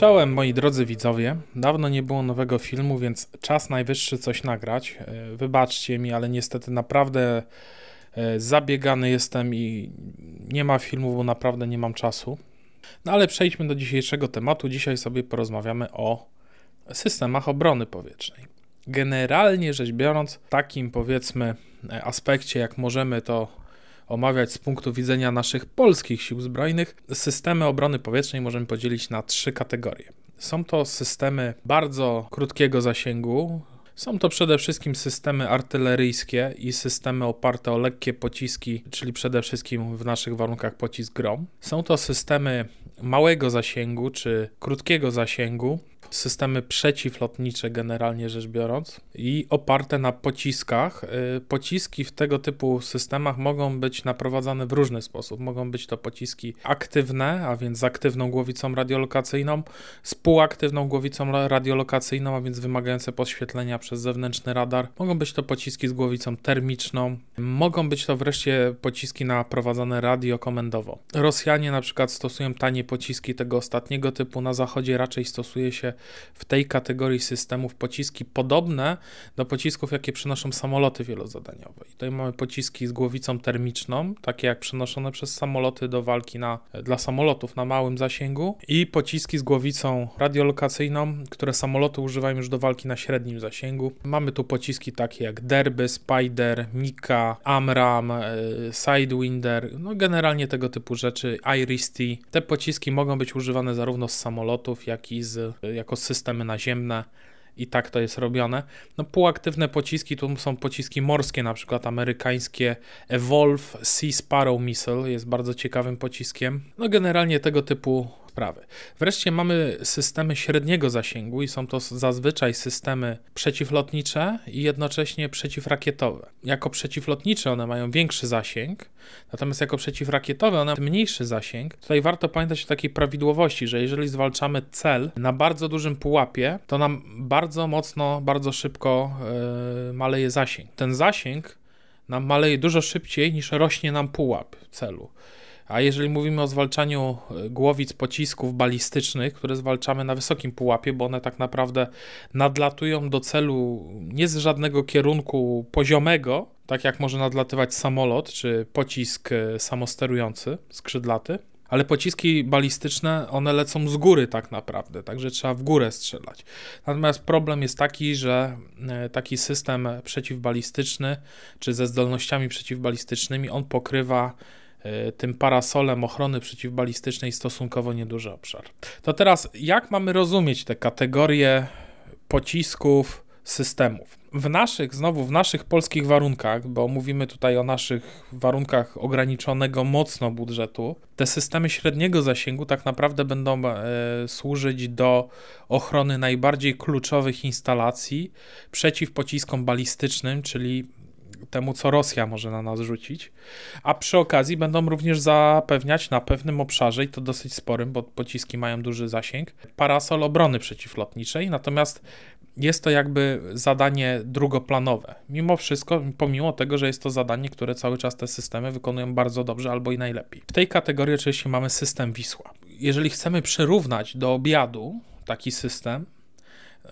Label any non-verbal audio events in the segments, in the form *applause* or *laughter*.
Czołem moi drodzy widzowie, dawno nie było nowego filmu, więc czas najwyższy coś nagrać. E, wybaczcie mi, ale niestety naprawdę e, zabiegany jestem i nie ma filmów, bo naprawdę nie mam czasu. No ale przejdźmy do dzisiejszego tematu. Dzisiaj sobie porozmawiamy o systemach obrony powietrznej. Generalnie rzecz biorąc, w takim powiedzmy e, aspekcie, jak możemy to omawiać z punktu widzenia naszych polskich sił zbrojnych, systemy obrony powietrznej możemy podzielić na trzy kategorie. Są to systemy bardzo krótkiego zasięgu, są to przede wszystkim systemy artyleryjskie i systemy oparte o lekkie pociski, czyli przede wszystkim w naszych warunkach pocisk grom. Są to systemy małego zasięgu czy krótkiego zasięgu, systemy przeciwlotnicze generalnie rzecz biorąc i oparte na pociskach. Y, pociski w tego typu systemach mogą być naprowadzane w różny sposób. Mogą być to pociski aktywne, a więc z aktywną głowicą radiolokacyjną, z półaktywną głowicą radiolokacyjną, a więc wymagające podświetlenia przez zewnętrzny radar. Mogą być to pociski z głowicą termiczną. Mogą być to wreszcie pociski naprowadzane radiokomendowo. Rosjanie na przykład stosują tanie pociski tego ostatniego typu. Na zachodzie raczej stosuje się w tej kategorii systemów pociski podobne do pocisków, jakie przynoszą samoloty wielozadaniowe. I tutaj mamy pociski z głowicą termiczną, takie jak przenoszone przez samoloty do walki na, dla samolotów na małym zasięgu i pociski z głowicą radiolokacyjną, które samoloty używają już do walki na średnim zasięgu. Mamy tu pociski takie jak Derby, Spider, Mika, Amram, e, Sidewinder, no generalnie tego typu rzeczy, Iris-T. Te pociski mogą być używane zarówno z samolotów, jak i z, e, jak ekosystemy naziemne i tak to jest robione. No półaktywne pociski to są pociski morskie, na przykład amerykańskie Evolve Sea Sparrow Missile jest bardzo ciekawym pociskiem. No generalnie tego typu sprawy. Wreszcie mamy systemy średniego zasięgu i są to zazwyczaj systemy przeciwlotnicze i jednocześnie przeciwrakietowe. Jako przeciwlotnicze one mają większy zasięg, natomiast jako przeciwrakietowe one mają mniejszy zasięg. Tutaj warto pamiętać o takiej prawidłowości, że jeżeli zwalczamy cel na bardzo dużym pułapie, to nam bardzo mocno, bardzo szybko yy, maleje zasięg. Ten zasięg nam maleje dużo szybciej niż rośnie nam pułap celu. A jeżeli mówimy o zwalczaniu e, głowic pocisków balistycznych, które zwalczamy na wysokim pułapie, bo one tak naprawdę nadlatują do celu nie z żadnego kierunku poziomego, tak jak może nadlatywać samolot czy pocisk e, samosterujący, skrzydlaty, ale pociski balistyczne, one lecą z góry tak naprawdę, także trzeba w górę strzelać. Natomiast problem jest taki, że e, taki system przeciwbalistyczny, czy ze zdolnościami przeciwbalistycznymi, on pokrywa E, tym parasolem ochrony przeciwbalistycznej stosunkowo nieduży obszar. To teraz, jak mamy rozumieć te kategorie pocisków, systemów? W naszych, znowu w naszych polskich warunkach, bo mówimy tutaj o naszych warunkach ograniczonego mocno budżetu, te systemy średniego zasięgu tak naprawdę będą e, służyć do ochrony najbardziej kluczowych instalacji przeciw pociskom balistycznym, czyli temu, co Rosja może na nas rzucić, a przy okazji będą również zapewniać na pewnym obszarze, i to dosyć sporym, bo pociski mają duży zasięg, parasol obrony przeciwlotniczej, natomiast jest to jakby zadanie drugoplanowe. Mimo wszystko, pomimo tego, że jest to zadanie, które cały czas te systemy wykonują bardzo dobrze albo i najlepiej. W tej kategorii oczywiście mamy system Wisła. Jeżeli chcemy przyrównać do obiadu taki system,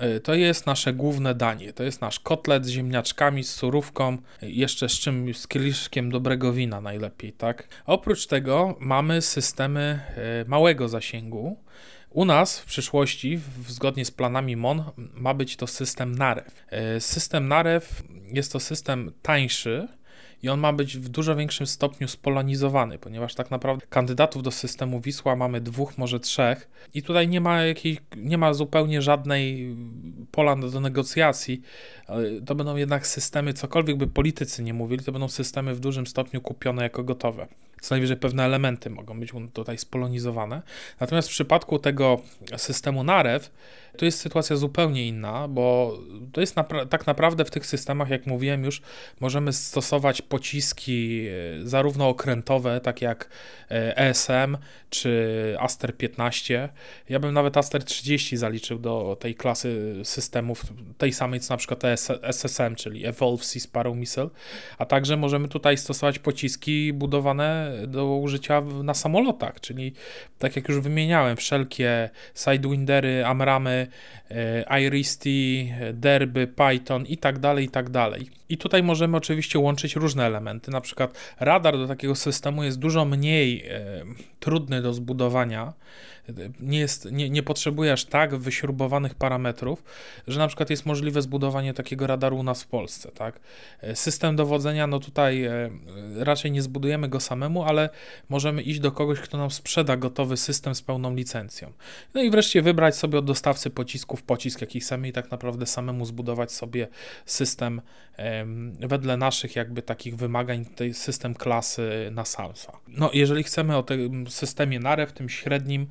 Y, to jest nasze główne danie. To jest nasz kotlet z ziemniaczkami, z surówką, y, jeszcze z czymś, z kieliszkiem dobrego wina najlepiej, tak? Oprócz tego mamy systemy y, małego zasięgu. U nas w przyszłości, zgodnie z planami MON, ma być to system NAREW. System NAREW jest to system tańszy, i on ma być w dużo większym stopniu spolanizowany, ponieważ tak naprawdę kandydatów do systemu Wisła mamy dwóch, może trzech i tutaj nie ma jakiej, nie ma zupełnie żadnej pola do negocjacji. To będą jednak systemy, cokolwiek by politycy nie mówili, to będą systemy w dużym stopniu kupione jako gotowe co najwyżej pewne elementy mogą być tutaj spolonizowane. Natomiast w przypadku tego systemu narew, to jest sytuacja zupełnie inna, bo to jest napra tak naprawdę w tych systemach, jak mówiłem już, możemy stosować pociski e, zarówno okrętowe, tak jak ESM e czy Aster 15. Ja bym nawet Aster 30 zaliczył do tej klasy systemów, tej samej co na przykład e SSM, czyli Evolve Sea Sparrow Missile, a także możemy tutaj stosować pociski budowane do użycia na samolotach, czyli tak jak już wymieniałem, wszelkie sidewindery, amramy, e, iristy, derby, python i tak dalej, i tak dalej. I tutaj możemy oczywiście łączyć różne elementy. Na przykład radar do takiego systemu jest dużo mniej e, trudny do zbudowania. Nie, jest, nie, nie potrzebuje aż tak wyśrubowanych parametrów, że na przykład jest możliwe zbudowanie takiego radaru u nas w Polsce. Tak? E, system dowodzenia, no tutaj e, raczej nie zbudujemy go samemu, ale możemy iść do kogoś, kto nam sprzeda gotowy system z pełną licencją. No i wreszcie wybrać sobie od dostawcy pocisków pocisk, jaki chcemy i tak naprawdę samemu zbudować sobie system. E, wedle naszych jakby takich wymagań tutaj system klasy na Salsa. No jeżeli chcemy o tym systemie Nare w tym średnim,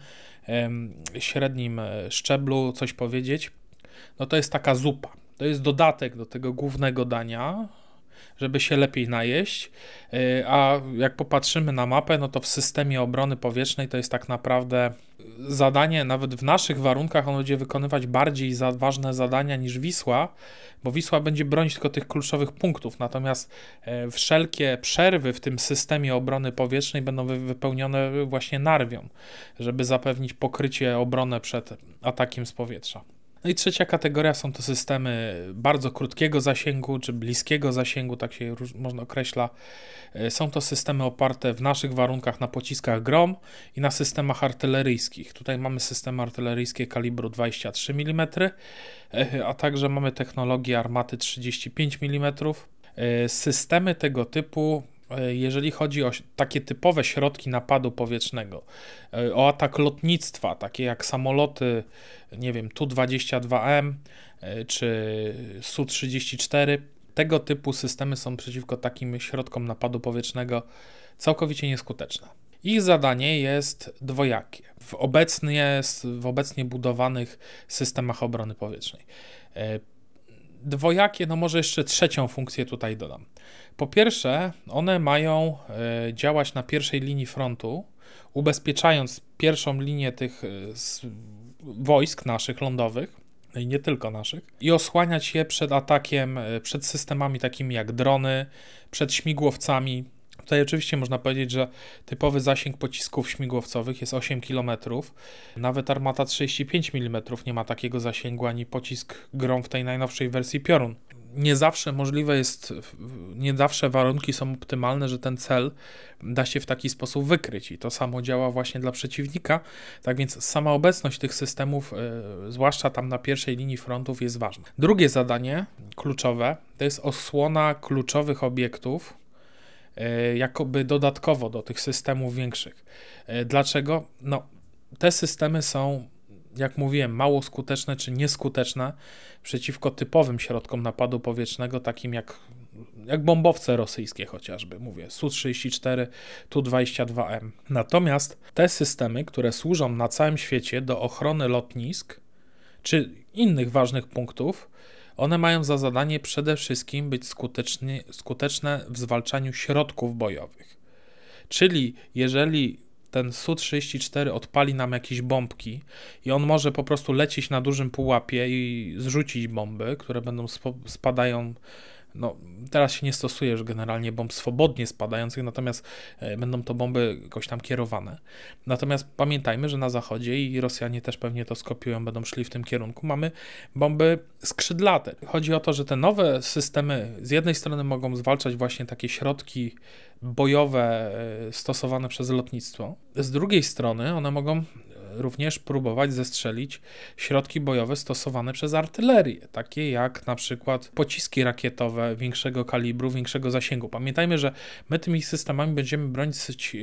średnim e, szczeblu coś powiedzieć, no to jest taka zupa. To jest dodatek do tego głównego dania, żeby się lepiej najeść. Y, a jak popatrzymy na mapę, no to w systemie obrony powietrznej to jest tak naprawdę zadanie, nawet w naszych warunkach, on będzie wykonywać bardziej za ważne zadania niż Wisła, bo Wisła będzie bronić tylko tych kluczowych punktów. Natomiast e, wszelkie przerwy w tym systemie obrony powietrznej będą wypełnione właśnie narwią, żeby zapewnić pokrycie obronę przed atakiem z powietrza. No i trzecia kategoria są to systemy bardzo krótkiego zasięgu czy bliskiego zasięgu, tak się można określa. E, są to systemy oparte w naszych warunkach na pociskach GROM i na systemach artyleryjskich. Tutaj mamy systemy artyleryjskie kalibru 23 mm, e, a także mamy technologię armaty 35 mm. E, systemy tego typu E, jeżeli chodzi o takie typowe środki napadu powietrznego, e, o atak lotnictwa, takie jak samoloty, nie wiem, Tu-22M e, czy Su-34, tego typu systemy są przeciwko takim środkom napadu powietrznego całkowicie nieskuteczne. Ich zadanie jest dwojakie w obecnie, w obecnie budowanych systemach obrony powietrznej. Dwojakie, no może jeszcze trzecią funkcję tutaj dodam. Po pierwsze, one mają e, działać na pierwszej linii frontu, ubezpieczając pierwszą linię tych e, wojsk naszych lądowych no i nie tylko naszych, i osłaniać je przed atakiem, e, przed systemami takimi jak drony, przed śmigłowcami. Tutaj oczywiście można powiedzieć, że typowy zasięg pocisków śmigłowcowych jest 8 km. Nawet armata 35 mm nie ma takiego zasięgu ani pocisk Grom w tej najnowszej wersji Piorun nie zawsze możliwe jest, nie zawsze warunki są optymalne, że ten cel da się w taki sposób wykryć i to samo działa właśnie dla przeciwnika. Tak więc sama obecność tych systemów, e, zwłaszcza tam na pierwszej linii frontów, jest ważna. Drugie zadanie kluczowe to jest osłona kluczowych obiektów, e, jakoby dodatkowo do tych systemów większych. E, dlaczego? No, te systemy są jak mówiłem, mało skuteczne czy nieskuteczne przeciwko typowym środkom napadu powietrznego, takim jak, jak bombowce rosyjskie chociażby, mówię, Su-34, Tu-22M. Natomiast te systemy, które służą na całym świecie do ochrony lotnisk czy innych ważnych punktów, one mają za zadanie przede wszystkim być skuteczne w zwalczaniu środków bojowych. Czyli jeżeli ten Su-34 odpali nam jakieś bombki i on może po prostu lecieć na dużym pułapie i zrzucić bomby, które będą spadają no, teraz się nie stosuje już generalnie bomb swobodnie spadających, natomiast e, będą to bomby jakoś tam kierowane. Natomiast pamiętajmy, że na zachodzie i Rosjanie też pewnie to skopiują, będą szli w tym kierunku, mamy bomby skrzydlate. Chodzi o to, że te nowe systemy z jednej strony mogą zwalczać właśnie takie środki bojowe e, stosowane przez lotnictwo, z drugiej strony one mogą również próbować zestrzelić środki bojowe stosowane przez artylerię, takie jak na przykład pociski rakietowe większego kalibru, większego zasięgu. Pamiętajmy, że my tymi systemami będziemy bronić e,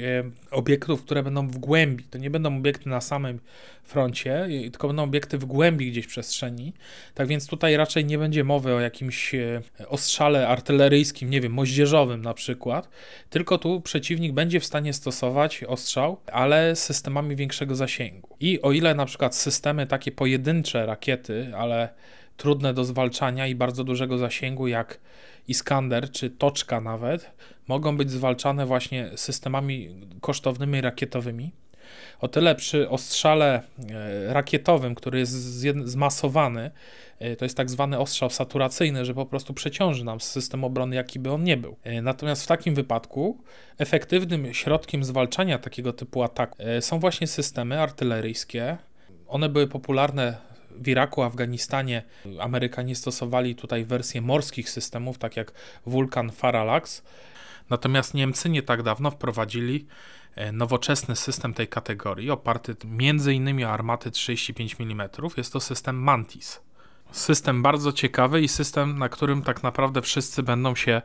obiektów, które będą w głębi. To nie będą obiekty na samym froncie, tylko będą obiekty w głębi gdzieś przestrzeni. Tak więc tutaj raczej nie będzie mowy o jakimś e, ostrzale artyleryjskim, nie wiem, moździerzowym na przykład, tylko tu przeciwnik będzie w stanie stosować ostrzał, ale systemami większego zasięgu. I o ile na przykład systemy takie pojedyncze rakiety, ale trudne do zwalczania i bardzo dużego zasięgu, jak Iskander czy Toczka nawet, mogą być zwalczane właśnie systemami kosztownymi rakietowymi, o tyle przy ostrzale e, rakietowym, który jest zmasowany, e, to jest tak zwany ostrzał saturacyjny, że po prostu przeciąży nam system obrony, jaki by on nie był. E, natomiast w takim wypadku efektywnym środkiem zwalczania takiego typu ataku są właśnie systemy artyleryjskie. One były popularne w Iraku, Afganistanie Amerykanie stosowali tutaj wersję morskich systemów, tak jak Vulkan Faralax. Natomiast Niemcy nie tak dawno wprowadzili e, nowoczesny system tej kategorii, oparty m.in. o armaty 35 mm. Jest to system Mantis. System bardzo ciekawy i system, na którym tak naprawdę wszyscy będą się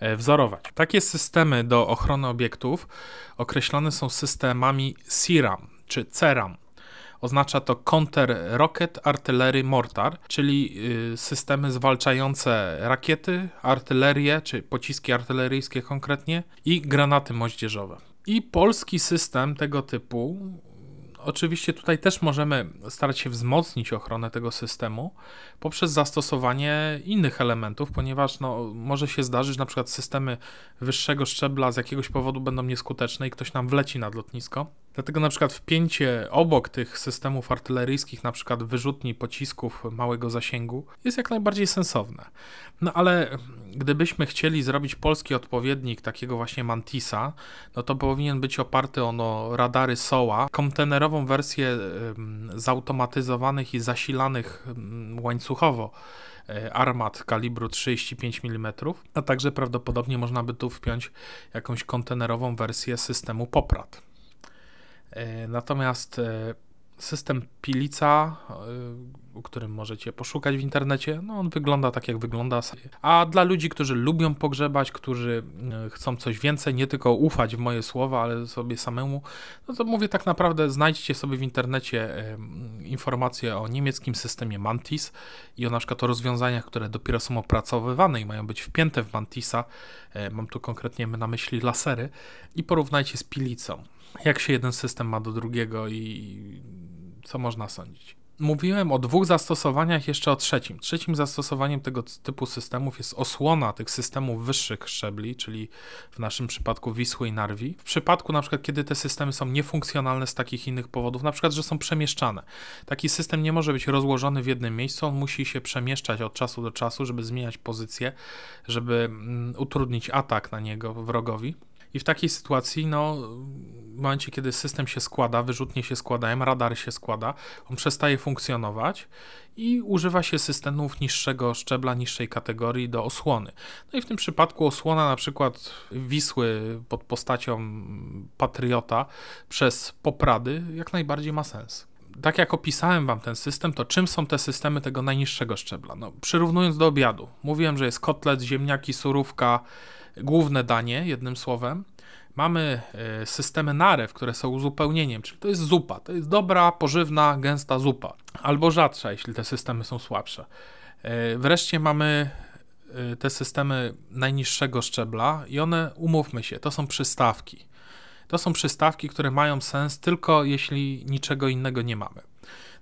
e, wzorować. Takie systemy do ochrony obiektów określone są systemami CIRAM czy CERAM. Oznacza to Counter Rocket Artillery Mortar, czyli y, systemy zwalczające rakiety, artylerię, czy pociski artyleryjskie konkretnie i granaty moździerzowe. I polski system tego typu oczywiście tutaj też możemy starać się wzmocnić ochronę tego systemu poprzez zastosowanie innych elementów, ponieważ no, może się zdarzyć, że na przykład systemy wyższego szczebla z jakiegoś powodu będą nieskuteczne i ktoś nam wleci nad lotnisko. Dlatego na przykład wpięcie obok tych systemów artyleryjskich, na przykład wyrzutni pocisków małego zasięgu, jest jak najbardziej sensowne. No ale gdybyśmy chcieli zrobić polski odpowiednik takiego właśnie Mantisa, no to powinien być oparty ono o radary SOA, kontenerową wersję zautomatyzowanych i zasilanych łańcuchowo e, armat kalibru 35 mm, a także prawdopodobnie można by tu wpiąć jakąś kontenerową wersję systemu Poprat. E, natomiast e, system Pilica, o e, którym możecie poszukać w internecie, no on wygląda tak jak wygląda. A dla ludzi, którzy lubią pogrzebać, którzy chcą coś więcej, nie tylko ufać w moje słowa, ale sobie samemu, no to mówię tak naprawdę znajdźcie sobie w internecie informacje o niemieckim systemie Mantis i o na przykład o rozwiązaniach, które dopiero są opracowywane i mają być wpięte w Mantisa. Mam tu konkretnie na myśli lasery i porównajcie z Pilicą jak się jeden system ma do drugiego i co można sądzić. Mówiłem o dwóch zastosowaniach, jeszcze o trzecim. Trzecim zastosowaniem tego typu systemów jest osłona tych systemów wyższych szczebli, czyli w naszym przypadku Wisły i Narwi. W przypadku na przykład, kiedy te systemy są niefunkcjonalne z takich innych powodów, na przykład, że są przemieszczane. Taki system nie może być rozłożony w jednym miejscu, on musi się przemieszczać od czasu do czasu, żeby zmieniać pozycję, żeby mm, utrudnić atak na niego wrogowi. I w takiej sytuacji, no, w momencie, kiedy system się składa, wyrzutnie się składają, radar się składa, on przestaje funkcjonować i używa się systemów niższego szczebla, niższej kategorii do osłony. No i w tym przypadku osłona na przykład Wisły pod postacią Patriota przez Poprady jak najbardziej ma sens tak jak opisałem wam ten system, to czym są te systemy tego najniższego szczebla? No, przyrównując do obiadu, mówiłem, że jest kotlet, ziemniaki, surówka, główne danie, jednym słowem. Mamy e, systemy narew, które są uzupełnieniem, czyli to jest zupa. To jest dobra, pożywna, gęsta zupa, albo rzadsza, jeśli te systemy są słabsze. E, wreszcie mamy e, te systemy najniższego szczebla i one, umówmy się, to są przystawki. To są przystawki, które mają sens tylko jeśli niczego innego nie mamy.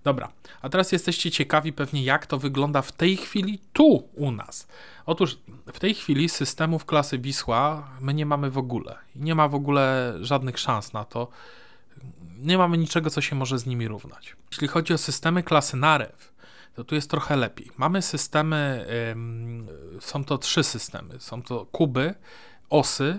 Dobra, a teraz jesteście ciekawi pewnie, jak to wygląda w tej chwili tu u nas. Otóż w tej chwili systemów klasy Wisła my nie mamy w ogóle. Nie ma w ogóle żadnych szans na to. Nie mamy niczego, co się może z nimi równać. Jeśli chodzi o systemy klasy Narew, to tu jest trochę lepiej. Mamy systemy, są to trzy systemy. Są to kuby, osy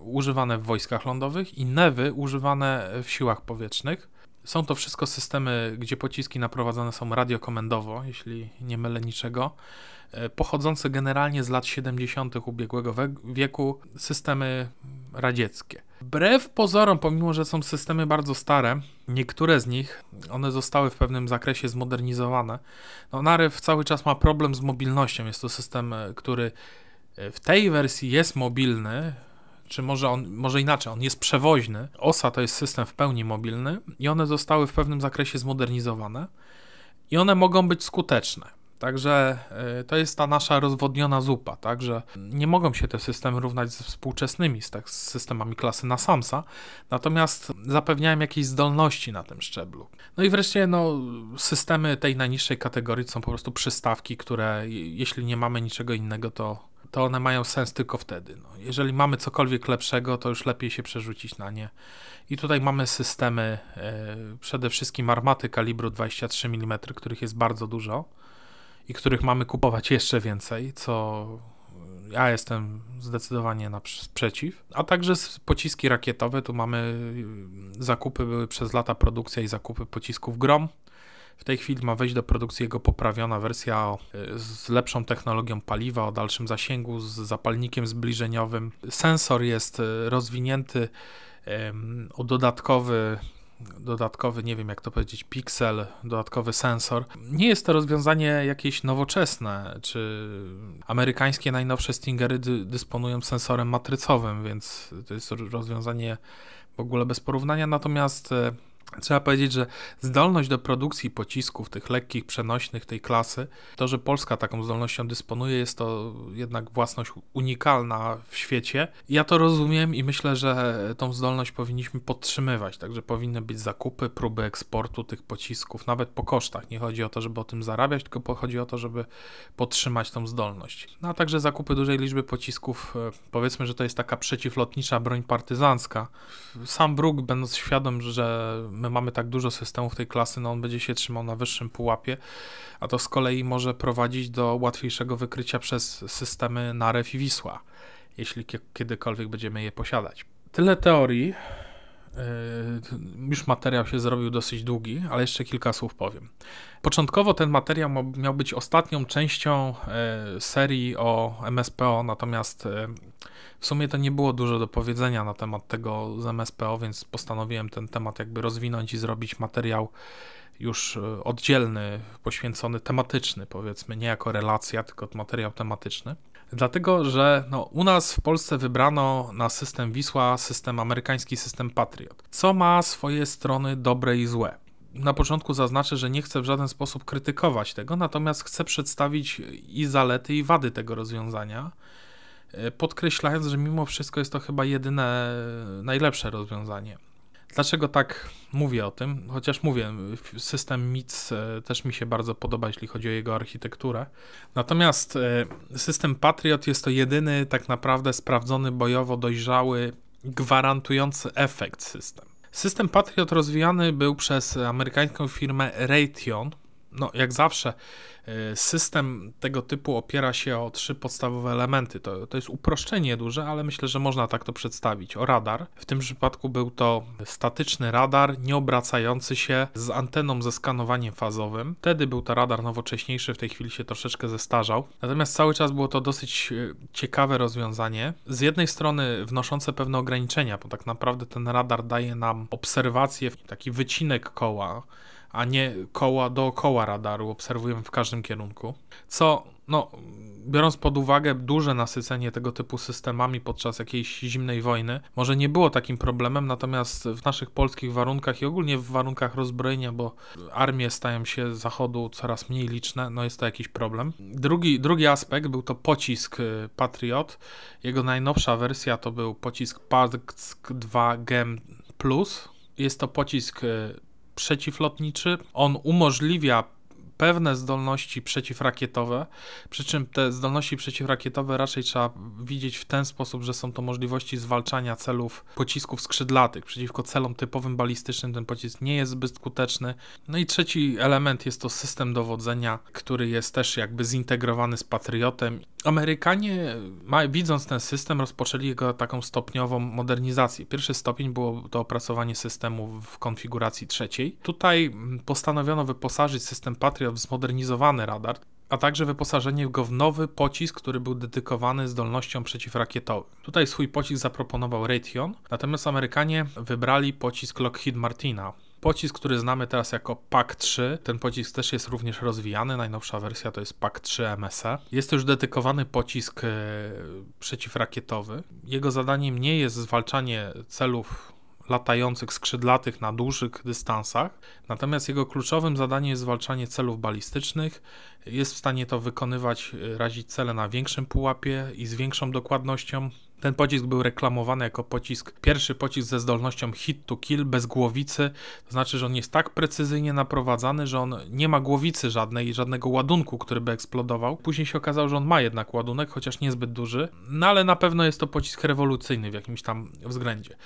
używane w wojskach lądowych i newy używane w siłach powietrznych. Są to wszystko systemy, gdzie pociski naprowadzane są radiokomendowo, jeśli nie mylę niczego, e, pochodzące generalnie z lat 70. ubiegłego wieku, systemy radzieckie. Wbrew pozorom, pomimo że są systemy bardzo stare, niektóre z nich, one zostały w pewnym zakresie zmodernizowane. No, Narew cały czas ma problem z mobilnością. Jest to system, e, który e, w tej wersji jest mobilny, czy może, on, może inaczej, on jest przewoźny. OSA to jest system w pełni mobilny i one zostały w pewnym zakresie zmodernizowane i one mogą być skuteczne. Także y, to jest ta nasza rozwodniona zupa, także nie mogą się te systemy równać ze współczesnymi, z, tak, z systemami klasy na Samsa, natomiast zapewniają jakieś zdolności na tym szczeblu. No i wreszcie no, systemy tej najniższej kategorii są po prostu przystawki, które jeśli nie mamy niczego innego, to to one mają sens tylko wtedy. No, jeżeli mamy cokolwiek lepszego, to już lepiej się przerzucić na nie. I tutaj mamy systemy, e, przede wszystkim armaty kalibru 23 mm, których jest bardzo dużo i których mamy kupować jeszcze więcej, co ja jestem zdecydowanie na sprzeciw. A także pociski rakietowe, tu mamy mm, zakupy były przez lata produkcja i zakupy pocisków Grom w tej chwili ma wejść do produkcji jego poprawiona wersja e, z lepszą technologią paliwa, o dalszym zasięgu, z zapalnikiem zbliżeniowym. Sensor jest e, rozwinięty o dodatkowy dodatkowy, nie wiem jak to powiedzieć, piksel, dodatkowy sensor. Nie jest to rozwiązanie jakieś nowoczesne, czy amerykańskie najnowsze Stingery dy dysponują sensorem matrycowym, więc to jest rozwiązanie w ogóle bez porównania, natomiast e, Trzeba powiedzieć, że zdolność do produkcji pocisków, tych lekkich, przenośnych tej klasy, to, że Polska taką zdolnością dysponuje, jest to jednak własność unikalna w świecie. Ja to rozumiem i myślę, że tą zdolność powinniśmy podtrzymywać, także powinny być zakupy, próby eksportu tych pocisków, nawet po kosztach. Nie chodzi o to, żeby o tym zarabiać, tylko chodzi o to, żeby podtrzymać tą zdolność. No a także zakupy dużej liczby pocisków, e, powiedzmy, że to jest taka przeciwlotnicza broń partyzancka. Sam Brug będąc świadom, że my mamy tak dużo systemów tej klasy, no on będzie się trzymał na wyższym pułapie, a to z kolei może prowadzić do łatwiejszego wykrycia przez systemy Narew i Wisła, jeśli kiedykolwiek będziemy je posiadać. Tyle teorii. Yy, już materiał się zrobił dosyć długi, ale jeszcze kilka słów powiem. Początkowo ten materiał miał być ostatnią częścią yy, serii o MSPO, natomiast yy, w sumie to nie było dużo do powiedzenia na temat tego z MSPO, więc postanowiłem ten temat jakby rozwinąć i zrobić materiał już e, oddzielny, poświęcony tematyczny, powiedzmy, nie jako relacja, tylko materiał tematyczny. Dlatego, że no, u nas w Polsce wybrano na system Wisła system amerykański system Patriot, co ma swoje strony dobre i złe. Na początku zaznaczę, że nie chcę w żaden sposób krytykować tego, natomiast chcę przedstawić i zalety, i wady tego rozwiązania E, podkreślając, że mimo wszystko jest to chyba jedyne najlepsze rozwiązanie. Dlaczego tak mówię o tym? Chociaż mówię, system MIC e, też mi się bardzo podoba, jeśli chodzi o jego architekturę. Natomiast e, system Patriot jest to jedyny tak naprawdę sprawdzony bojowo dojrzały, gwarantujący efekt system. System Patriot rozwijany był przez amerykańską firmę Raytheon, no, jak zawsze, y, system tego typu opiera się o trzy podstawowe elementy. To, to jest uproszczenie duże, ale myślę, że można tak to przedstawić. O radar. W tym przypadku był to statyczny radar, nieobracający się z anteną ze skanowaniem fazowym. Wtedy był to radar nowocześniejszy, w tej chwili się troszeczkę zestarzał. Natomiast cały czas było to dosyć y, ciekawe rozwiązanie. Z jednej strony wnoszące pewne ograniczenia, bo tak naprawdę ten radar daje nam obserwację, taki wycinek koła a nie koła dookoła radaru, obserwujemy w każdym kierunku. Co, no, biorąc pod uwagę duże nasycenie tego typu systemami podczas jakiejś zimnej wojny, może nie było takim problemem, natomiast w naszych polskich warunkach i ogólnie w warunkach rozbrojenia, bo armie stają się z zachodu coraz mniej liczne, no jest to jakiś problem. Drugi, drugi aspekt był to pocisk y, Patriot. Jego najnowsza wersja to był pocisk PADC-2 GEM+. Jest to pocisk y, przeciwlotniczy. On umożliwia pewne zdolności przeciwrakietowe, przy czym te zdolności przeciwrakietowe raczej trzeba widzieć w ten sposób, że są to możliwości zwalczania celów pocisków skrzydlatych. Przeciwko celom typowym balistycznym ten pocisk nie jest zbyt skuteczny. No i trzeci element jest to system dowodzenia, który jest też jakby zintegrowany z Patriotem Amerykanie, widząc ten system, rozpoczęli jego taką stopniową modernizację. Pierwszy stopień było to opracowanie systemu w konfiguracji trzeciej. Tutaj mm, postanowiono wyposażyć system Patriot w zmodernizowany radar, a także wyposażenie go w nowy pocisk, który był dedykowany zdolnościom przeciwrakietowym. Tutaj swój pocisk zaproponował Raytheon, natomiast Amerykanie wybrali pocisk Lockheed Martina, Pocisk, który znamy teraz jako PAK-3, ten pocisk też jest również rozwijany, najnowsza wersja to jest PAK-3 MSE. Jest to już dedykowany pocisk e, przeciwrakietowy. Jego zadaniem nie jest zwalczanie celów latających, skrzydlatych na dużych dystansach, natomiast jego kluczowym zadaniem jest zwalczanie celów balistycznych. Jest w stanie to wykonywać, e, razić cele na większym pułapie i z większą dokładnością ten pocisk był reklamowany jako pocisk, pierwszy pocisk ze zdolnością hit to kill bez głowicy, to znaczy, że on jest tak precyzyjnie naprowadzany, że on nie ma głowicy żadnej, żadnego ładunku, który by eksplodował. Później się okazało, że on ma jednak ładunek, chociaż niezbyt duży, no ale na pewno jest to pocisk rewolucyjny w jakimś tam względzie.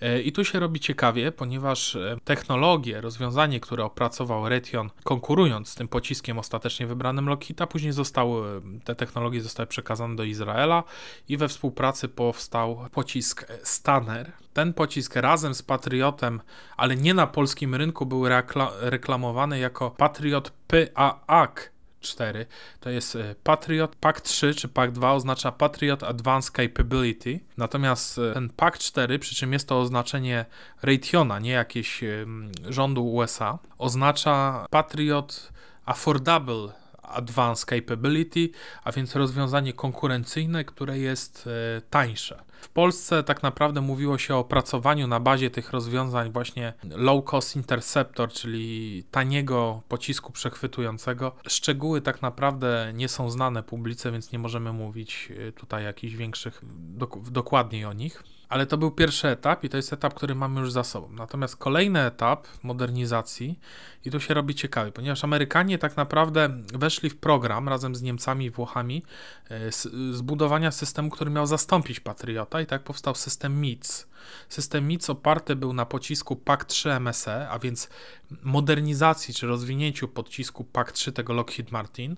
E, I tu się robi ciekawie, ponieważ e, technologie, rozwiązanie, które opracował Retion, konkurując z tym pociskiem ostatecznie wybranym Lockheeda, później zostały, e, te technologie zostały przekazane do Izraela i we współpracy po powstał pocisk Stanner. Ten pocisk razem z Patriotem, ale nie na polskim rynku, był rekla reklamowany jako Patriot PAAK. 4. To jest e, Patriot Pack 3 czy Pack 2 oznacza Patriot Advanced Capability. Natomiast e, ten Pack 4, przy czym jest to oznaczenie Raytheona, nie jakieś rządu USA, oznacza Patriot Affordable Advanced Capability, a więc rozwiązanie konkurencyjne, które jest e, tańsze. W Polsce tak naprawdę mówiło się o opracowaniu na bazie tych rozwiązań właśnie low cost interceptor, czyli taniego pocisku przechwytującego. Szczegóły tak naprawdę nie są znane publice, więc nie możemy mówić e, tutaj jakichś większych dok dokładniej o nich. Ale to był pierwszy etap i to jest etap, który mamy już za sobą. Natomiast kolejny etap modernizacji i tu się robi ciekawy, ponieważ Amerykanie tak naprawdę weszli w program razem z Niemcami i Włochami e, zbudowania systemu, który miał zastąpić Patriota i tak powstał system MITS. System MITS oparty był na pocisku PAK-3 MSE, a więc modernizacji czy rozwinięciu podcisku PAK-3 tego Lockheed Martin.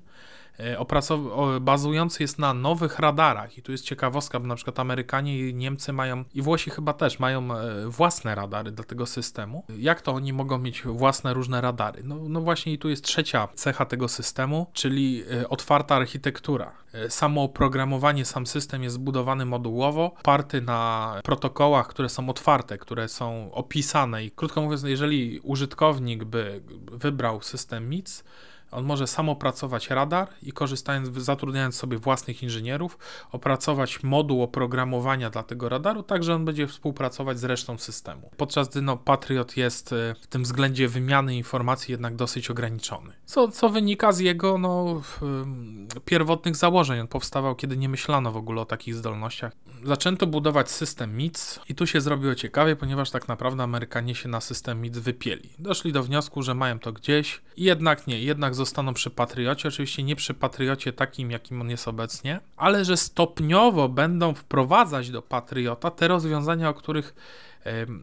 E, opracow- bazujący jest na nowych radarach. I tu jest ciekawostka, bo na przykład Amerykanie i Niemcy mają, i Włosi chyba też mają e, własne radary dla tego systemu. Jak to oni mogą mieć własne różne radary? No, no właśnie i tu jest trzecia cecha tego systemu, czyli e, otwarta architektura. Samo oprogramowanie, sam system jest zbudowany modułowo, oparty na protokołach, które są otwarte, które są opisane i krótko mówiąc, jeżeli użytkownik by wybrał system MIC, on może sam opracować radar i korzystając, zatrudniając sobie własnych inżynierów, opracować moduł oprogramowania dla tego radaru, także on będzie współpracować z resztą systemu. Podczas gdy no, Patriot jest y, w tym względzie wymiany informacji jednak dosyć ograniczony. Co, co wynika z jego no, mm, pierwotnych założeń. On powstawał, kiedy nie myślano w ogóle o takich zdolnościach zaczęto budować system MITS i tu się zrobiło ciekawie, ponieważ tak naprawdę Amerykanie się na system MITS wypieli. Doszli do wniosku, że mają to gdzieś i jednak nie, jednak zostaną przy Patriocie, oczywiście nie przy Patriocie takim, jakim on jest obecnie, ale że stopniowo będą wprowadzać do Patriota te rozwiązania, o których,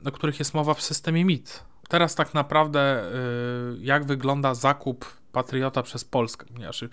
o których jest mowa w systemie MIT. Teraz tak naprawdę y, jak wygląda zakup Patriota przez Polskę, ponieważ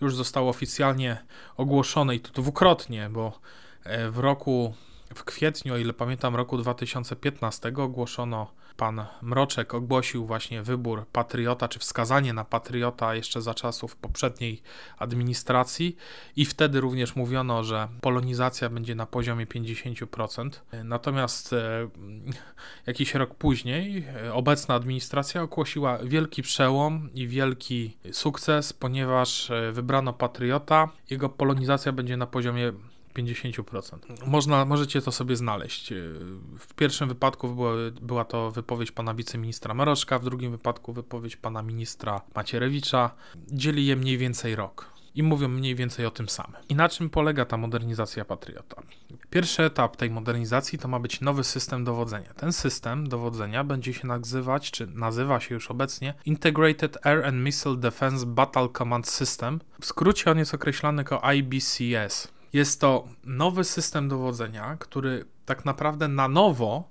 już zostało oficjalnie ogłoszone i to dwukrotnie, bo E, w roku, w kwietniu, o ile pamiętam, roku 2015 ogłoszono, pan Mroczek ogłosił właśnie wybór patriota, czy wskazanie na patriota jeszcze za czasów poprzedniej administracji i wtedy również mówiono, że polonizacja będzie na poziomie 50%. E, natomiast e, *laughs* jakiś rok później obecna administracja ogłosiła wielki przełom i wielki sukces, ponieważ wybrano patriota, jego polonizacja będzie na poziomie 50%. Można, możecie to sobie znaleźć. Y, w pierwszym wypadku była, była to wypowiedź pana wiceministra Maroszka, w drugim wypadku wypowiedź pana ministra Macierewicza. Dzieli je mniej więcej rok i mówią mniej więcej o tym samym. I na czym polega ta modernizacja Patriota? Pierwszy etap tej modernizacji to ma być nowy system dowodzenia. Ten system dowodzenia będzie się nazywać, czy nazywa się już obecnie, Integrated Air and Missile Defense Battle Command System. W skrócie on jest określany jako IBCS. Jest to nowy system dowodzenia, który tak naprawdę na nowo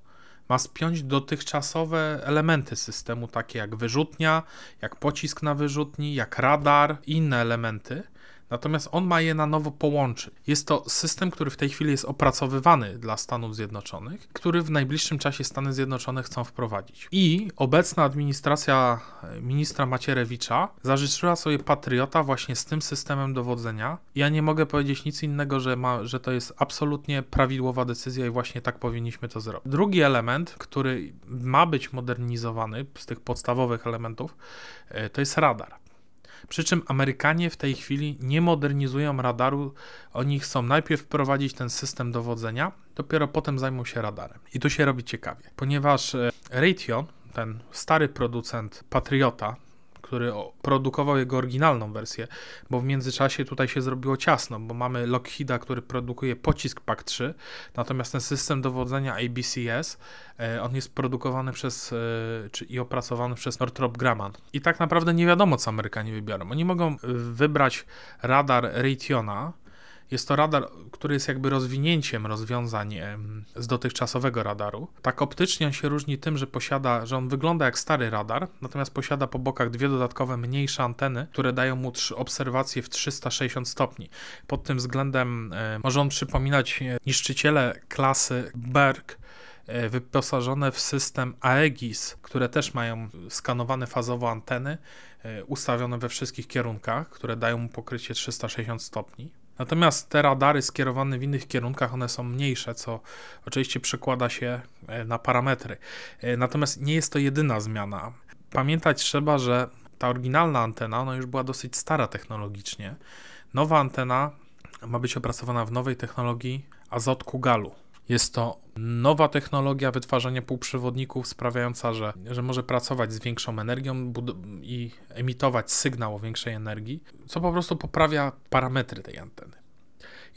ma spiąć dotychczasowe elementy systemu, takie jak wyrzutnia, jak pocisk na wyrzutni, jak radar i inne elementy Natomiast on ma je na nowo połączyć. Jest to system, który w tej chwili jest opracowywany dla Stanów Zjednoczonych, który w najbliższym czasie Stany Zjednoczone chcą wprowadzić. I obecna administracja e, ministra Macierewicza zażyczyła sobie patriota właśnie z tym systemem dowodzenia. Ja nie mogę powiedzieć nic innego, że, ma, że to jest absolutnie prawidłowa decyzja i właśnie tak powinniśmy to zrobić. Drugi element, który ma być modernizowany z tych podstawowych elementów, e, to jest radar. Przy czym Amerykanie w tej chwili nie modernizują radaru, oni chcą najpierw wprowadzić ten system dowodzenia, dopiero potem zajmą się radarem. I tu się robi ciekawie, ponieważ e, Raytheon, ten stary producent Patriota, który produkował jego oryginalną wersję, bo w międzyczasie tutaj się zrobiło ciasno, bo mamy Lockheeda, który produkuje pocisk PAK-3, natomiast ten system dowodzenia ABCS, e, on jest produkowany przez, e, czy i opracowany przez Northrop Grumman. I tak naprawdę nie wiadomo, co Amerykanie wybiorą. Oni mogą e, wybrać radar Raytheona, jest to radar, który jest jakby rozwinięciem rozwiązań z dotychczasowego radaru. Tak optycznie on się różni tym, że posiada, że on wygląda jak stary radar, natomiast posiada po bokach dwie dodatkowe mniejsze anteny, które dają mu obserwacje w 360 stopni. Pod tym względem może on przypominać e, niszczyciele klasy Berg, e, wyposażone w system Aegis, które też mają skanowane fazowo anteny e, ustawione we wszystkich kierunkach, które dają mu pokrycie 360 stopni. Natomiast te radary skierowane w innych kierunkach, one są mniejsze, co oczywiście przekłada się e, na parametry. E, natomiast nie jest to jedyna zmiana. Pamiętać trzeba, że ta oryginalna antena no już była dosyć stara technologicznie. Nowa antena ma być opracowana w nowej technologii azotku galu. Jest to nowa technologia wytwarzania półprzewodników, sprawiająca, że, że może pracować z większą energią i emitować sygnał o większej energii, co po prostu poprawia parametry tej anteny.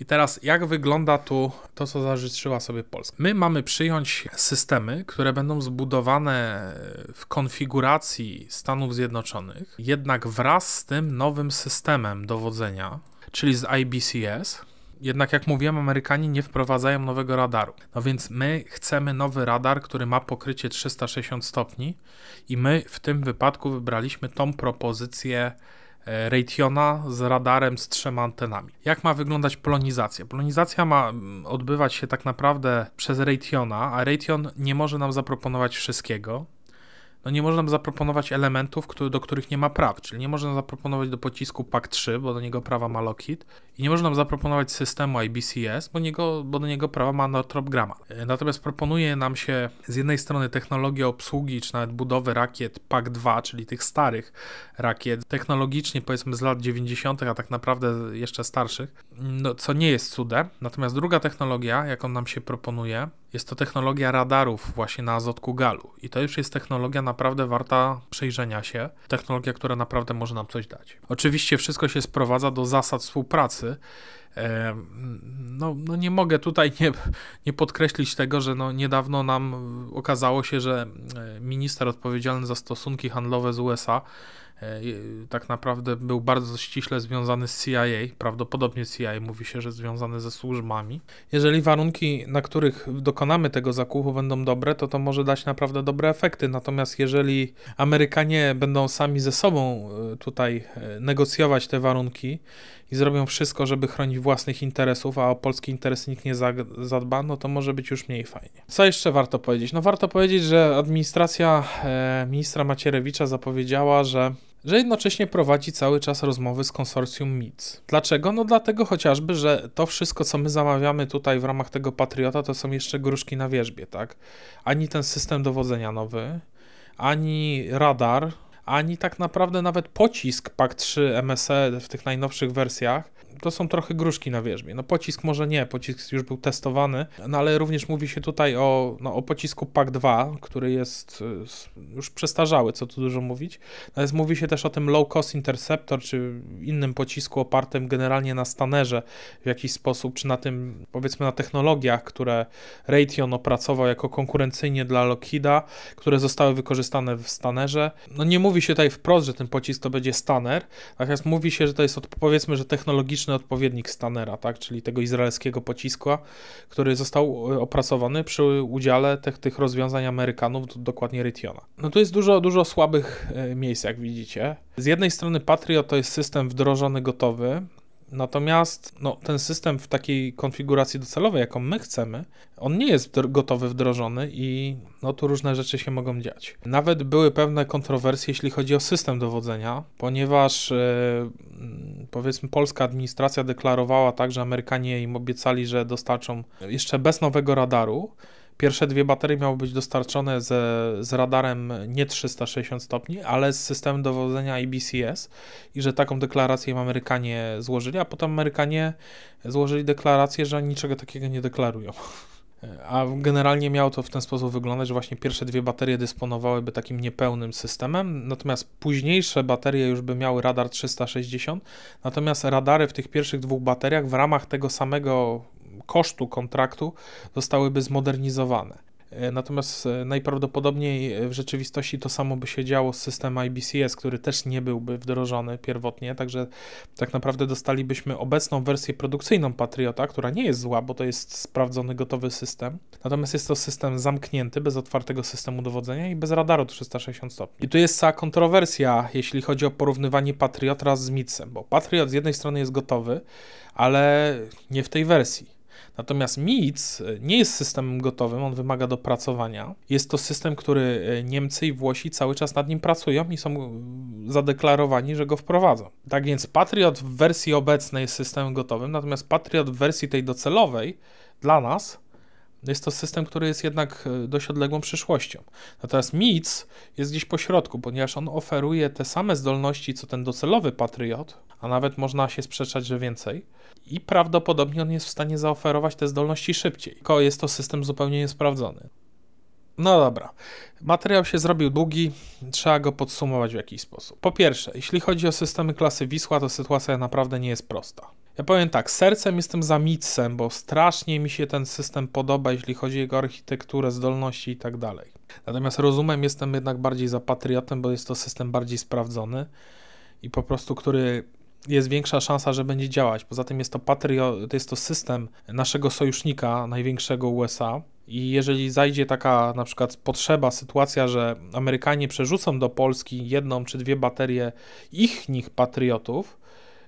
I teraz, jak wygląda tu to, co zażyczyła sobie Polska? My mamy przyjąć systemy, które będą zbudowane w konfiguracji Stanów Zjednoczonych, jednak wraz z tym nowym systemem dowodzenia, czyli z IBCS, jednak jak mówiłem, Amerykanie nie wprowadzają nowego radaru. No więc my chcemy nowy radar, który ma pokrycie 360 stopni i my w tym wypadku wybraliśmy tą propozycję e, Raytheona z radarem z trzema antenami. Jak ma wyglądać polonizacja? Polonizacja ma odbywać się tak naprawdę przez Raytheona, a Raytheon nie może nam zaproponować wszystkiego, no nie można zaproponować elementów, do których nie ma praw, czyli nie można zaproponować do pocisku PAK-3, bo do niego prawa ma Lockheed i nie można zaproponować systemu IBCS, bo, niego, bo do niego prawa ma Northrop Grumman. E, natomiast proponuje nam się z jednej strony technologię obsługi, czy nawet budowy rakiet PAK-2, czyli tych starych rakiet, technologicznie powiedzmy z lat 90., a tak naprawdę jeszcze starszych, no, co nie jest cudem. Natomiast druga technologia, jaką nam się proponuje, jest to technologia radarów właśnie na azotku galu. I to już jest technologia naprawdę warta przejrzenia się, technologia, która naprawdę może nam coś dać. Oczywiście wszystko się sprowadza do zasad współpracy pracy. No, no nie mogę tutaj nie, nie podkreślić tego, że no niedawno nam okazało się, że e, minister odpowiedzialny za stosunki handlowe z USA e, tak naprawdę był bardzo ściśle związany z CIA, prawdopodobnie CIA mówi się, że związany ze służbami. Jeżeli warunki, na których dokonamy tego zakupu będą dobre, to to może dać naprawdę dobre efekty. Natomiast jeżeli Amerykanie będą sami ze sobą e, tutaj negocjować te warunki i zrobią wszystko, żeby chronić własnych interesów, a o polski interes nikt nie zadba, no to może być już mniej fajnie. Co jeszcze warto powiedzieć? No warto powiedzieć, że administracja e, ministra Macierewicza zapowiedziała, że że jednocześnie prowadzi cały czas rozmowy z konsorcjum MIC. Dlaczego? No dlatego chociażby, że to wszystko, co my zamawiamy tutaj w ramach tego Patriota, to są jeszcze gruszki na wierzbie, tak? Ani ten system dowodzenia nowy, ani radar, ani tak naprawdę nawet pocisk PAK 3 MSE w tych najnowszych wersjach to są trochę gruszki na wierzbie. No pocisk może nie, pocisk już był testowany, no ale również mówi się tutaj o, no, o pocisku PAK-2, który jest y, już przestarzały, co tu dużo mówić. Natomiast mówi się też o tym Low Cost Interceptor, czy innym pocisku opartym generalnie na stanerze w jakiś sposób, czy na tym, powiedzmy, na technologiach, które Raytheon opracował jako konkurencyjnie dla Lockheeda, które zostały wykorzystane w stanerze. No nie mówi się tutaj wprost, że ten pocisk to będzie staner, natomiast mówi się, że to jest, powiedzmy, że technologiczne odpowiednik Stanera, tak, czyli tego izraelskiego pociska, który został e, opracowany przy udziale tych, tych rozwiązań Amerykanów, dokładnie Rytiona. No tu jest dużo, dużo słabych e, miejsc, jak widzicie. Z jednej strony Patriot to jest system wdrożony, gotowy, Natomiast no, ten system w takiej konfiguracji docelowej, jaką my chcemy, on nie jest gotowy, wdrożony i no, tu różne rzeczy się mogą dziać. Nawet były pewne kontrowersje, jeśli chodzi o system dowodzenia, ponieważ yy, powiedzmy polska administracja deklarowała tak, że Amerykanie im obiecali, że dostarczą jeszcze bez nowego radaru, Pierwsze dwie baterie miały być dostarczone z, z radarem nie 360 stopni, ale z systemem dowodzenia IBCS i że taką deklarację Amerykanie złożyli, a potem Amerykanie złożyli deklarację, że niczego takiego nie deklarują. A generalnie miało to w ten sposób wyglądać, że właśnie pierwsze dwie baterie dysponowałyby takim niepełnym systemem, natomiast późniejsze baterie już by miały radar 360, natomiast radary w tych pierwszych dwóch bateriach w ramach tego samego kosztu kontraktu zostałyby zmodernizowane. E, natomiast e, najprawdopodobniej e, w rzeczywistości to samo by się działo z systemem IBCS, który też nie byłby wdrożony pierwotnie, także tak naprawdę dostalibyśmy obecną wersję produkcyjną Patriota, która nie jest zła, bo to jest sprawdzony, gotowy system. Natomiast jest to system zamknięty, bez otwartego systemu dowodzenia i bez radaru 360 stopni. I tu jest cała kontrowersja, jeśli chodzi o porównywanie Patriota z Midsem, bo Patriot z jednej strony jest gotowy, ale nie w tej wersji. Natomiast MITS e, nie jest systemem gotowym, on wymaga dopracowania. Jest to system, który e, Niemcy i Włosi cały czas nad nim pracują i są mm, zadeklarowani, że go wprowadzą. Tak więc Patriot w wersji obecnej jest systemem gotowym, natomiast Patriot w wersji tej docelowej dla nas jest to system, który jest jednak e, dość odległą przyszłością. Natomiast MITS jest gdzieś pośrodku, ponieważ on oferuje te same zdolności co ten docelowy Patriot, a nawet można się sprzeczać, że więcej. I prawdopodobnie on jest w stanie zaoferować te zdolności szybciej. Tylko jest to system zupełnie niesprawdzony. No dobra, materiał się zrobił długi, trzeba go podsumować w jakiś sposób. Po pierwsze, jeśli chodzi o systemy klasy Wisła, to sytuacja naprawdę nie jest prosta. Ja powiem tak, sercem jestem za Mitsem, bo strasznie mi się ten system podoba, jeśli chodzi o jego architekturę, zdolności i tak dalej. Natomiast rozumem jestem jednak bardziej za Patriotem, bo jest to system bardziej sprawdzony i po prostu, który jest większa szansa, że będzie działać. Poza tym jest to Patriot, to jest to system naszego sojusznika, największego USA, i jeżeli zajdzie taka na przykład potrzeba, sytuacja, że Amerykanie przerzucą do Polski jedną czy dwie baterie ich nich patriotów,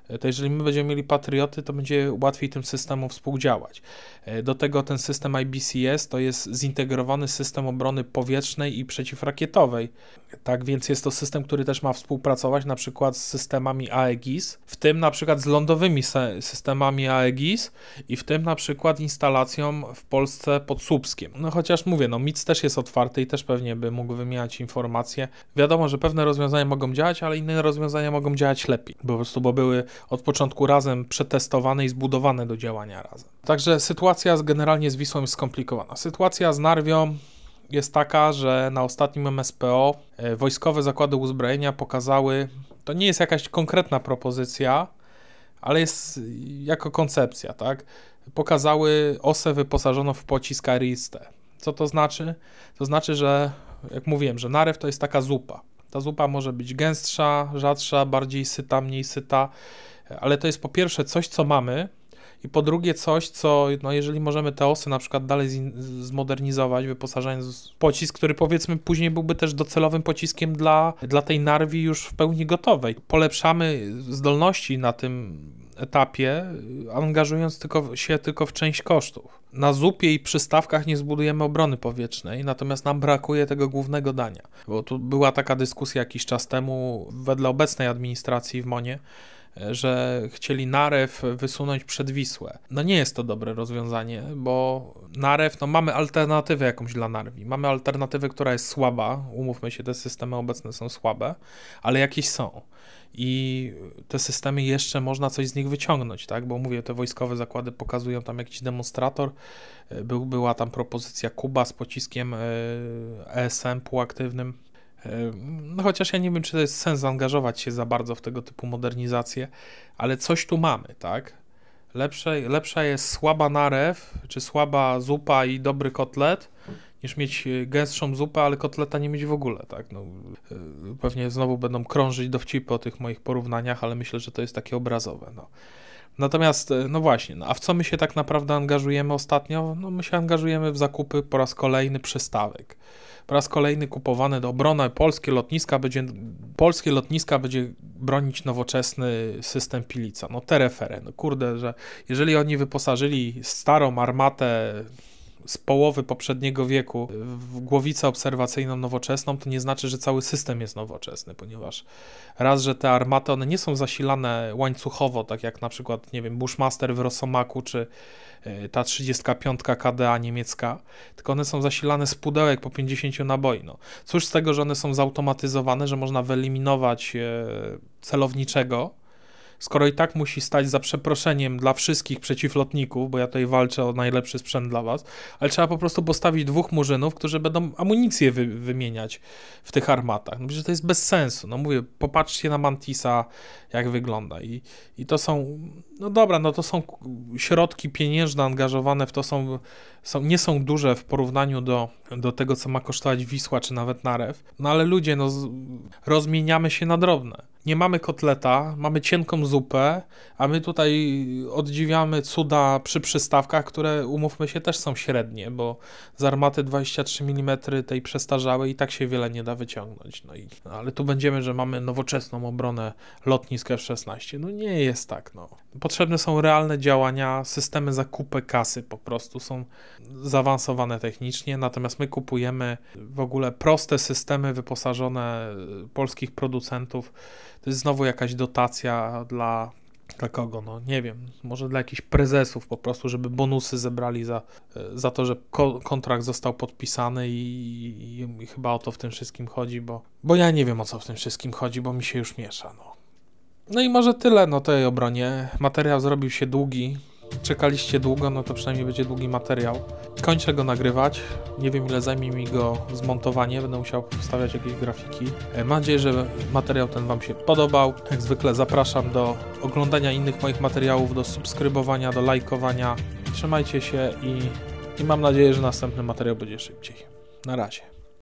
E, to jeżeli my będziemy mieli patrioty, to będzie łatwiej tym systemom współdziałać. E, do tego ten system IBCS to jest zintegrowany system obrony powietrznej i przeciwrakietowej. Tak więc jest to system, który też ma współpracować na przykład z systemami AEGIS, w tym na przykład z lądowymi systemami AEGIS i w tym na przykład instalacją w Polsce pod Słupskiem. No chociaż mówię, no MIC też jest otwarty i też pewnie by mógł wymieniać informacje. Wiadomo, że pewne rozwiązania mogą działać, ale inne rozwiązania mogą działać lepiej, po prostu, bo były od początku razem przetestowane i zbudowane do działania razem. Także sytuacja z, generalnie z Wisłą jest skomplikowana. Sytuacja z Narwią jest taka, że na ostatnim MSPO e, wojskowe zakłady uzbrojenia pokazały, to nie jest jakaś konkretna propozycja, ale jest jako koncepcja, tak? Pokazały osę wyposażoną w pocisk Ariste. Co to znaczy? To znaczy, że jak mówiłem, że narew to jest taka zupa. Ta zupa może być gęstsza, rzadsza, bardziej syta, mniej syta, ale to jest po pierwsze coś, co mamy, i po drugie coś, co no jeżeli możemy te osy na przykład dalej zmodernizować, wyposażając pocisk, który powiedzmy później byłby też docelowym pociskiem dla, dla tej narwi już w pełni gotowej. Polepszamy zdolności na tym etapie, angażując tylko, się tylko w część kosztów. Na zupie i przystawkach nie zbudujemy obrony powietrznej, natomiast nam brakuje tego głównego dania. Bo tu była taka dyskusja jakiś czas temu wedle obecnej administracji w Monie, e, że chcieli Narew wysunąć przed Wisłę. No nie jest to dobre rozwiązanie, bo Narew, no mamy alternatywę jakąś dla Narwi. Mamy alternatywę, która jest słaba, umówmy się, te systemy obecne są słabe, ale jakieś są i te systemy jeszcze można coś z nich wyciągnąć, tak? Bo mówię, te wojskowe zakłady pokazują tam jakiś demonstrator, e, Był, była tam propozycja Kuba z pociskiem ESM e półaktywnym. E, no chociaż ja nie wiem, czy to jest sens zaangażować się za bardzo w tego typu modernizacje, ale coś tu mamy, tak? Lepsze, lepsza jest słaba narew, czy słaba zupa i dobry kotlet, niż mieć e, gęstszą zupę, ale kotleta nie mieć w ogóle, tak? No, e, pewnie znowu będą krążyć dowcipy o tych moich porównaniach, ale myślę, że to jest takie obrazowe, no. Natomiast, e, no właśnie, no a w co my się tak naprawdę angażujemy ostatnio? No my się angażujemy w zakupy po raz kolejny przystawek. Po raz kolejny kupowane do obrony polskie lotniska będzie, polskie lotniska będzie bronić nowoczesny system Pilica. No te refery, no kurde, że jeżeli oni wyposażyli starą armatę z połowy poprzedniego wieku w głowicę obserwacyjną nowoczesną, to nie znaczy, że cały system jest nowoczesny, ponieważ raz, że te armaty, one nie są zasilane łańcuchowo, tak jak na przykład, nie wiem, Bushmaster w Rosomaku, czy e, ta 35 KDA niemiecka, tylko one są zasilane z pudełek po 50 naboi. No. Cóż z tego, że one są zautomatyzowane, że można wyeliminować e, celowniczego, skoro i tak musi stać za przeproszeniem dla wszystkich przeciwlotników, bo ja tutaj walczę o najlepszy sprzęt dla was, ale trzeba po prostu postawić dwóch murzynów, którzy będą amunicję wy wymieniać w tych armatach. No że to jest bez sensu. No mówię, popatrzcie na Mantisa, jak wygląda. I, i to są, no dobra, no to są środki pieniężne angażowane w to są, są nie są duże w porównaniu do, do tego, co ma kosztować Wisła, czy nawet Narew. No ale ludzie, no rozmieniamy się na drobne nie mamy kotleta, mamy cienką zupę, a my tutaj oddziwiamy cuda przy przystawkach, które umówmy się też są średnie, bo z armaty 23 mm tej przestarzałej i tak się wiele nie da wyciągnąć. No i, no ale tu będziemy, że mamy nowoczesną obronę lotnisk F-16. No nie jest tak. No. Potrzebne są realne działania, systemy zakupy kasy po prostu są zaawansowane technicznie, natomiast my kupujemy w ogóle proste systemy wyposażone y, polskich producentów to jest znowu jakaś dotacja dla, dla kogo, no nie wiem, może dla jakichś prezesów po prostu, żeby bonusy zebrali za, e, za to, że ko kontrakt został podpisany i, i, i, chyba o to w tym wszystkim chodzi, bo, bo ja nie wiem o co w tym wszystkim chodzi, bo mi się już miesza, no. No i może tyle, no tej obronie. Materiał zrobił się długi, czekaliście długo, no to przynajmniej będzie długi materiał. Kończę go nagrywać. Nie wiem ile zajmie mi go zmontowanie. Będę musiał wstawiać jakieś grafiki. E, mam nadzieję, że materiał ten Wam się podobał. Jak zwykle zapraszam do oglądania innych moich materiałów, do subskrybowania, do lajkowania. Trzymajcie się i, i mam nadzieję, że następny materiał będzie szybciej. Na razie.